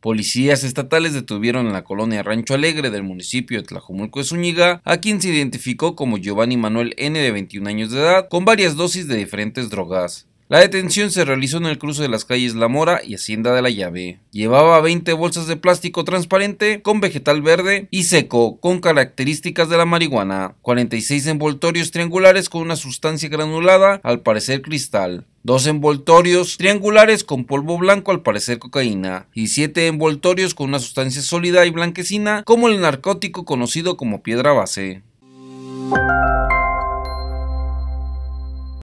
Policías estatales detuvieron en la colonia Rancho Alegre del municipio de Tlajumulco de Zúñiga a quien se identificó como Giovanni Manuel N de 21 años de edad con varias dosis de diferentes drogas. La detención se realizó en el cruce de las calles La Mora y Hacienda de la Llave. Llevaba 20 bolsas de plástico transparente con vegetal verde y seco con características de la marihuana, 46 envoltorios triangulares con una sustancia granulada, al parecer cristal, Dos envoltorios triangulares con polvo blanco, al parecer cocaína, y siete envoltorios con una sustancia sólida y blanquecina, como el narcótico conocido como piedra base.